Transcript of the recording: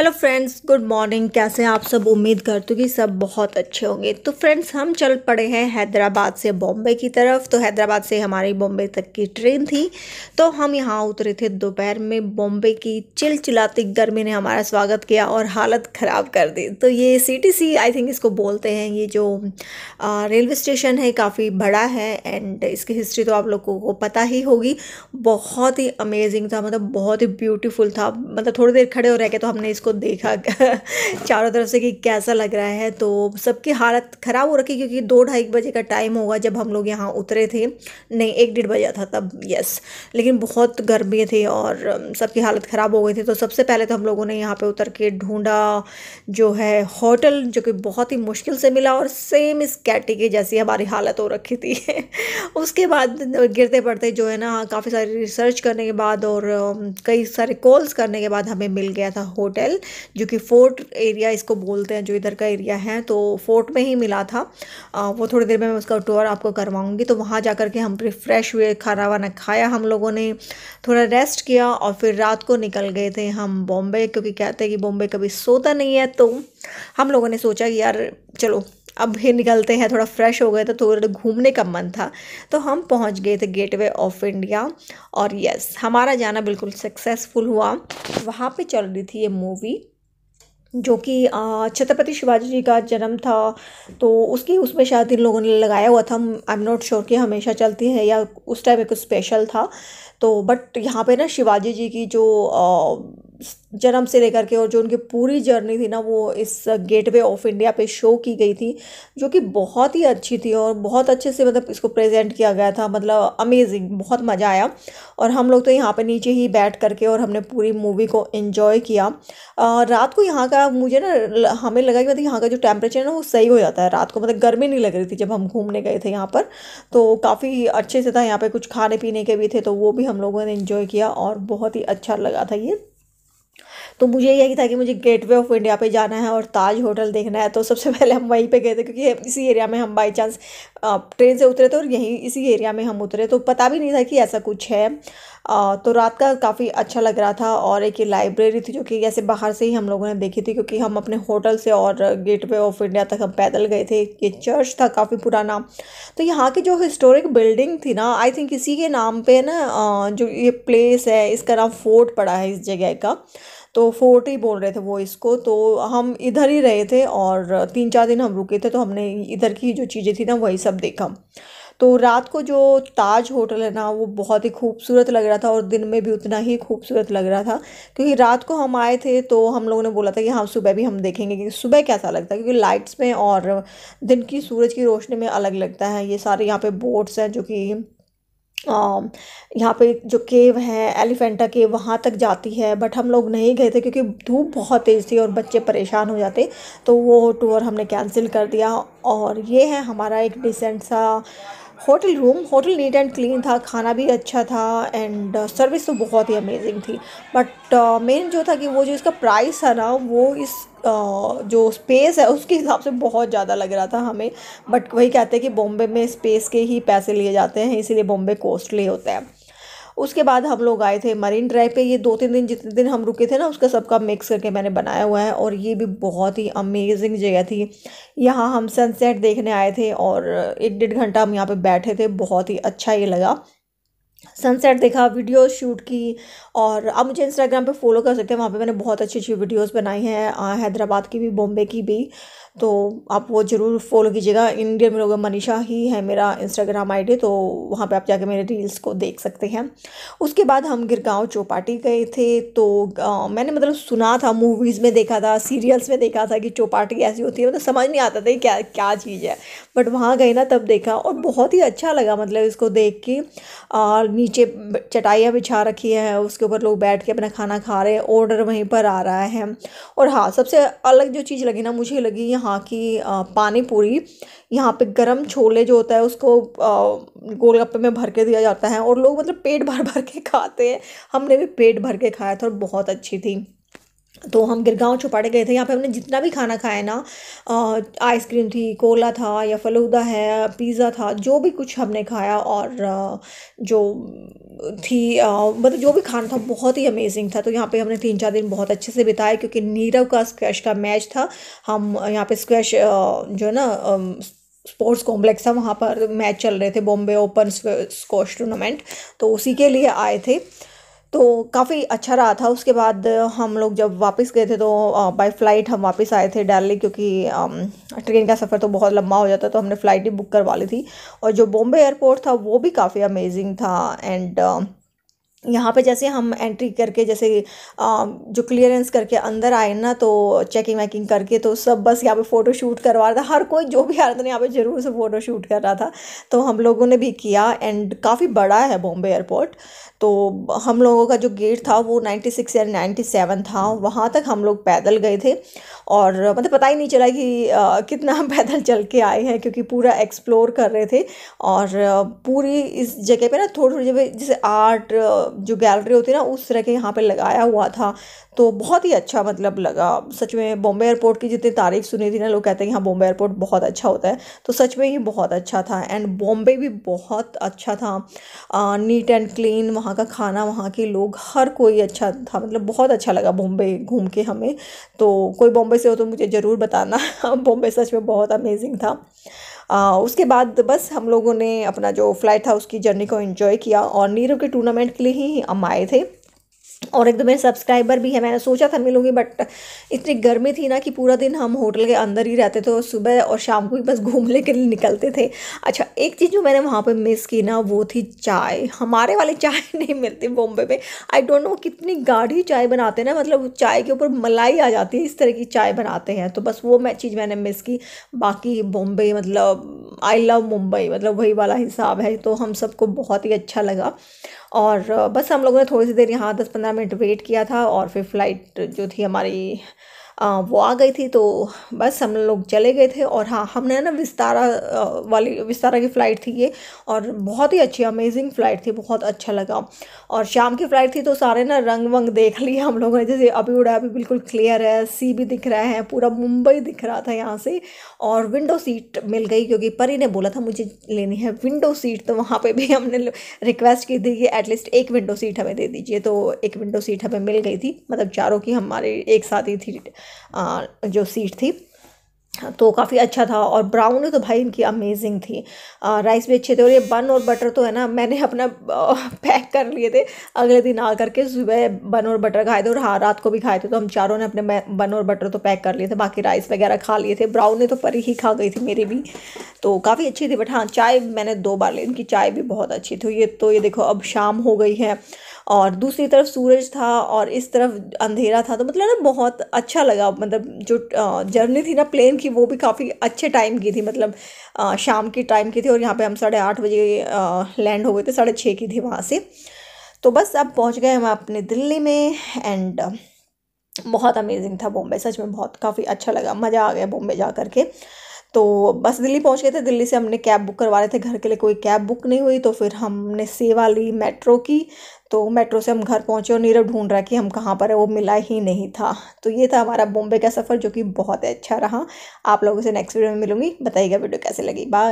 hello friends good morning कैसे हैं आप सब उम्मीद करती हूँ कि सब बहुत अच्छे होंगे तो फ्रेंड्स हम चल पड़े हैं हैदराबाद से बॉम्बे की तरफ तो हैदराबाद से हमारी बॉम्बे तक की ट्रेन थी तो हम यहाँ उतरे थे दोपहर में बॉम्बे की चिलचिलाती गर्मी ने हमारा स्वागत किया और हालत ख़राब कर दी तो ये सी आई थिंक इसको बोलते हैं ये जो रेलवे स्टेशन है काफ़ी बड़ा है एंड इसकी हिस्ट्री तो आप लोगों को पता ही होगी बहुत ही अमेजिंग था मतलब बहुत ही ब्यूटीफुल था मतलब थोड़ी देर खड़े हो रह के तो हमने इसको उसको देखा चारों तरफ से कि कैसा लग रहा है तो सबकी हालत ख़राब हो रखी क्योंकि दो ढाई बजे का टाइम होगा जब हम लोग यहाँ उतरे थे नहीं एक डेढ़ बजा था तब यस लेकिन बहुत गर्मी थी और um, सबकी हालत ख़राब हो गई थी तो सबसे पहले तो हम लोगों ने यहाँ पर उतर के ढूँढा जो है होटल जो कि बहुत ही मुश्किल से मिला और सेम इस कैटी जैसी हमारी हालत हो रखी थी उसके बाद गिरते पड़ते जो है ना काफ़ी सारी रिसर्च करने के बाद और um, कई सारे कॉल्स करने के बाद हमें मिल गया था होटल मेडल जो कि फोर्ट एरिया इसको बोलते हैं जो इधर का एरिया है तो फोर्ट में ही मिला था आ, वो थोड़ी देर में मैं उसका टूर आपको करवाऊंगी तो वहाँ जा के हम फ्रेश हुए खाना वाना खाया हम लोगों ने थोड़ा रेस्ट किया और फिर रात को निकल गए थे हम बॉम्बे क्योंकि कहते हैं कि बॉम्बे कभी सोता नहीं है तो हम लोगों ने सोचा कि यार चलो अब ही निकलते हैं थोड़ा फ्रेश हो गए थे थोड़ा तो घूमने का मन था तो हम पहुंच गए थे गेटवे ऑफ इंडिया और यस हमारा जाना बिल्कुल सक्सेसफुल हुआ वहाँ पे चल रही थी ये मूवी जो कि छत्रपति शिवाजी जी का जन्म था तो उसकी उसमें शायद इन लोगों ने लगाया हुआ था आई एम नॉट श्योर कि हमेशा चलती है या उस टाइम एक स्पेशल था तो बट यहाँ पे ना शिवाजी जी की जो आ, जन्म से लेकर के और जो उनकी पूरी जर्नी थी ना वो इस गेटवे ऑफ इंडिया पे शो की गई थी जो कि बहुत ही अच्छी थी और बहुत अच्छे से मतलब इसको प्रेजेंट किया गया था मतलब अमेजिंग बहुत मज़ा आया और हम लोग तो यहाँ पे नीचे ही बैठ करके और हमने पूरी मूवी को इन्जॉय किया रात को यहाँ का मुझे ना हमें लगा कि मतलब यहाँ का जो टेम्परेचर है ना वो सही हो जाता है रात को मतलब गर्मी नहीं लग रही थी जब हम घूमने गए थे यहाँ पर तो काफ़ी अच्छे से था यहाँ पर कुछ खाने पीने के भी थे तो वो भी हम लोगों ने इन्जॉय किया और बहुत ही अच्छा लगा था ये तो मुझे यही था कि मुझे गेटवे ऑफ इंडिया पे जाना है और ताज होटल देखना है तो सबसे पहले हम वहीं पे गए थे क्योंकि इसी एरिया में हम बाई चांस ट्रेन से उतरे थे और यहीं इसी एरिया में हम उतरे तो पता भी नहीं था कि ऐसा कुछ है तो रात का काफ़ी अच्छा लग रहा था और एक ये लाइब्रेरी थी जो कि ऐसे बाहर से ही हम लोगों ने देखी थी क्योंकि हम अपने होटल से और गेटवे ऑफ इंडिया तक हम पैदल गए थे ये चर्च था काफ़ी पुराना तो यहाँ की जो हिस्टोरिक बिल्डिंग थी ना आई थिंक इसी के नाम पे ना जो ये प्लेस है इसका नाम फोर्ट पड़ा है इस जगह का तो फोर्ट ही बोल रहे थे वो इसको तो हम इधर ही रहे थे और तीन चार दिन हम रुके थे तो हमने इधर की जो चीज़ें थी ना वही सब देखा तो रात को जो ताज होटल है ना वो बहुत ही खूबसूरत लग रहा था और दिन में भी उतना ही खूबसूरत लग रहा था क्योंकि रात को हम आए थे तो हम लोगों ने बोला था कि हाँ सुबह भी हम देखेंगे कि सुबह कैसा लगता है क्योंकि लाइट्स में और दिन की सूरज की रोशनी में अलग लगता है ये सारे यहाँ पे बोट्स हैं जो कि यहाँ पे जो केव है एलिफेंटा केव वहाँ तक जाती है बट हम लोग नहीं गए थे क्योंकि धूप बहुत तेज़ थी और बच्चे परेशान हो जाते तो वो टूर हमने कैंसिल कर दिया और ये है हमारा एक डिसेंट सा hotel room hotel neat and clean था खाना भी अच्छा था एंड सर्विस uh, तो बहुत ही अमेजिंग थी बट मेन uh, जो था कि वो जो इसका प्राइस था ना वो इस Uh, जो स्पेस है उसके हिसाब से बहुत ज़्यादा लग रहा था हमें बट वही कहते हैं कि बॉम्बे में स्पेस के ही पैसे लिए जाते हैं इसीलिए बॉम्बे कॉस्टली होता है उसके बाद हम लोग आए थे मरीन ड्राइव पे ये दो तीन दिन जितने दिन हम रुके थे ना उसका सबका मिक्स करके मैंने बनाया हुआ है और ये भी बहुत ही अमेजिंग जगह थी यहाँ हम सनसेट देखने आए थे और एक डेढ़ घंटा हम यहाँ पर बैठे थे बहुत ही अच्छा ये लगा सनसेट देखा वीडियो शूट की और आप मुझे इंस्टाग्राम पे फॉलो कर सकते हैं वहाँ पे मैंने बहुत अच्छी अच्छी वीडियोस बनाई हैं हैदराबाद की भी बॉम्बे की भी तो आप वो ज़रूर फॉलो कीजिएगा इंडियन लोग मनीषा ही है मेरा इंस्टाग्राम आईडी तो वहाँ पे आप जाके मेरे रील्स को देख सकते हैं उसके बाद हम गिरगांव चौपाटी गए थे तो आ, मैंने मतलब सुना था मूवीज़ में देखा था सीरियल्स में देखा था कि चौपाटी ऐसी होती है मतलब समझ नहीं आता था क्या क्या चीज़ है बट वहाँ गई ना तब देखा और बहुत ही अच्छा लगा मतलब इसको देख के और नीचे चटाइयाँ बिछा रखी है उसके ऊपर लोग बैठ के अपना खाना खा रहे हैं ऑर्डर वहीं पर आ रहा है और हाँ सबसे अलग जो चीज़ लगी ना मुझे लगी यहाँ की पानी पूरी यहाँ पे गरम छोले जो होता है उसको गोलगप्पे में भर के दिया जाता है और लोग मतलब पेट भर भर के खाते हैं हमने भी पेट भर के खाया था और बहुत अच्छी थी तो हम गिरगांव चौपाड़े गए थे यहाँ पे हमने जितना भी खाना खाया ना आइसक्रीम थी कोला था या फलूदा है पिज़्ज़ा था जो भी कुछ हमने खाया और जो थी मतलब जो भी खाना था बहुत ही अमेजिंग था तो यहाँ पे हमने तीन चार दिन बहुत अच्छे से बिताए क्योंकि नीरव का स्क्वैश का मैच था हम यहाँ पे स्क्वैश जो है ना स्पोर्ट्स कॉम्प्लेक्स था वहाँ पर मैच चल रहे थे बॉम्बे ओपन स्कोश टूर्नामेंट तो उसी के लिए आए थे तो काफ़ी अच्छा रहा था उसके बाद हम लोग जब वापस गए थे तो बाय फ़्लाइट हम वापस आए थे डेली क्योंकि ट्रेन का सफ़र तो बहुत लंबा हो जाता तो हमने फ़्लाइट ही बुक करवा ली थी और जो बॉम्बे एयरपोर्ट था वो भी काफ़ी अमेजिंग था एंड यहाँ पे जैसे हम एंट्री करके जैसे जो क्लियरेंस करके अंदर आए ना तो चेकिंग वैकिंग करके तो सब बस यहाँ पे फ़ोटो शूट करवा रहा था हर कोई जो भी आ रहा था यहाँ पे ज़रूर से फ़ोटो शूट कर रहा था तो हम लोगों ने भी किया एंड काफ़ी बड़ा है बॉम्बे एयरपोर्ट तो हम लोगों का जो गेट था वो नाइन्टी सिक्स या सेवन था वहाँ तक हम लोग पैदल गए थे और मतलब पता ही नहीं चला कि आ, कितना हम पैदल चल के आए हैं क्योंकि पूरा एक्सप्लोर कर रहे थे और पूरी इस जगह पे ना थोड़ी थोड़ी जगह जैसे आर्ट जो गैलरी होती है ना उस तरह के यहाँ पे लगाया हुआ था तो बहुत ही अच्छा मतलब लगा सच में बॉम्बे एयरपोर्ट की जितनी तारीफ सुनी थी ना लोग कहते हैं कि हाँ, बॉम्बे एयरपोर्ट बहुत अच्छा होता है तो सच में ही बहुत अच्छा था एंड बॉम्बे भी बहुत अच्छा था नीट एंड क्लीन वहाँ का खाना वहाँ के लोग हर कोई अच्छा था मतलब बहुत अच्छा लगा बॉम्बे घूम के हमें तो कोई बॉम्बे से हो तो मुझे ज़रूर बताना बॉम्बे सच में बहुत अमेजिंग था आ, उसके बाद बस हम लोगों ने अपना जो फ्लाइट था उसकी जर्नी को इन्जॉय किया और नीरव के टूर्नामेंट के लिए ही हम आए थे और एक तो मेरे सब्सक्राइबर भी है मैंने सोचा था मिलूंगी बट इतनी गर्मी थी ना कि पूरा दिन हम होटल के अंदर ही रहते थे और सुबह और शाम को ही बस घूमने के लिए निकलते थे अच्छा एक चीज़ जो मैंने वहाँ पे मिस की ना वो थी चाय हमारे वाले चाय नहीं मिलती बॉम्बे में आई डोंट नो कितनी गाढ़ी चाय बनाते ना मतलब चाय के ऊपर मलाई आ जाती है इस तरह की चाय बनाते हैं तो बस वो मैं चीज़ मैंने मिस की बाकी बॉम्बे मतलब आई लव मुंबई मतलब वही वाला हिसाब है तो हम सबको बहुत ही अच्छा लगा और बस हम लोगों ने थोड़ी सी देर यहाँ दस पंद्रह मिनट वेट किया था और फिर फ्लाइट जो थी हमारी वो आ गई थी तो बस हम लोग चले गए थे और हाँ हमने ना विस्तारा वाली विस्तारा की फ़्लाइट थी ये और बहुत ही अच्छी अमेजिंग फ़्लाइट थी बहुत अच्छा लगा और शाम की फ़्लाइट थी तो सारे ना रंग वंग देख लिए हम लोगों ने जैसे अभी उड़ा अभी बिल्कुल क्लियर है सी भी दिख रहा है पूरा मुंबई दिख रहा था यहाँ से और विंडो सीट मिल गई क्योंकि परी ने बोला था मुझे लेनी है विंडो सीट तो वहाँ पर भी हमने रिक्वेस्ट की थी कि एटलीस्ट एक विंडो सीट हमें दे दीजिए तो एक विंडो सीट हमें मिल गई थी मतलब चारों की हमारे एक साथ ही थी जो सीट थी तो काफ़ी अच्छा था और ब्राउन तो भाई इनकी अमेजिंग थी आ, राइस भी अच्छे थे और ये बन और बटर तो है ना मैंने अपना पैक कर लिए थे अगले दिन आ करके सुबह बन और बटर खाए थे और हाँ रात को भी खाए थे तो हम चारों ने अपने बन और बटर तो पैक कर लिए थे बाकी राइस वगैरह खा लिए थे ब्राउन ने तो परी ही खा गई थी मेरी भी तो काफ़ी अच्छी थी बट हाँ चाय मैंने दो बार ली इनकी चाय भी बहुत अच्छी थी ये तो ये देखो अब शाम हो गई है और दूसरी तरफ सूरज था और इस तरफ अंधेरा था तो मतलब ना बहुत अच्छा लगा मतलब जो जर्नी थी ना प्लेन की वो भी काफ़ी अच्छे टाइम की थी मतलब शाम की टाइम की थी और यहाँ पे हम साढ़े आठ बजे लैंड हो गए थे साढ़े छः की थी वहाँ से तो बस अब पहुँच गए हम अपने दिल्ली में एंड बहुत अमेजिंग था बॉम्बे सच में बहुत काफ़ी अच्छा लगा मज़ा आ गया बॉम्बे जा कर के तो बस दिल्ली पहुंच गए थे दिल्ली से हमने कैब बुक करवा रहे थे घर के लिए कोई कैब बुक नहीं हुई तो फिर हमने सेवा ली मेट्रो की तो मेट्रो से हम घर पहुंचे और नीरव ढूंढ रहा कि हम कहाँ पर है वो मिला ही नहीं था तो ये था हमारा बॉम्बे का सफ़र जो कि बहुत अच्छा रहा आप लोगों से नेक्स्ट वीडियो में मिलूंगी बताइएगा वीडियो कैसे लगी बाय